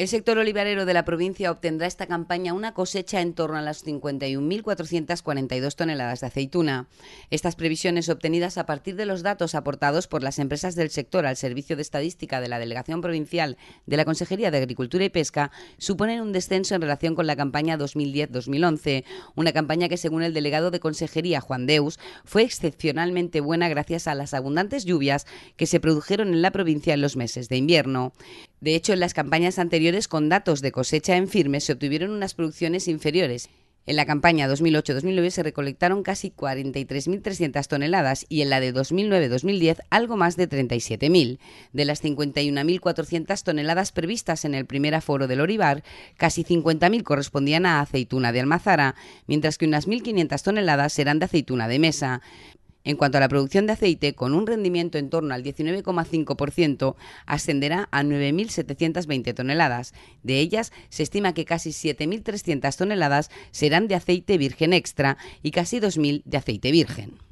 El sector olivarero de la provincia obtendrá esta campaña una cosecha en torno a las 51.442 toneladas de aceituna. Estas previsiones obtenidas a partir de los datos aportados por las empresas del sector al Servicio de Estadística de la Delegación Provincial de la Consejería de Agricultura y Pesca suponen un descenso en relación con la campaña 2010-2011, una campaña que según el delegado de Consejería Juan Deus fue excepcionalmente buena gracias a las abundantes lluvias que se produjeron en la provincia en los meses de invierno. De hecho, en las campañas anteriores con datos de cosecha en firme se obtuvieron unas producciones inferiores. En la campaña 2008-2009 se recolectaron casi 43.300 toneladas y en la de 2009-2010 algo más de 37.000. De las 51.400 toneladas previstas en el primer aforo del Olivar, casi 50.000 correspondían a aceituna de almazara, mientras que unas 1.500 toneladas eran de aceituna de mesa. En cuanto a la producción de aceite, con un rendimiento en torno al 19,5%, ascenderá a 9.720 toneladas. De ellas, se estima que casi 7.300 toneladas serán de aceite virgen extra y casi 2.000 de aceite virgen.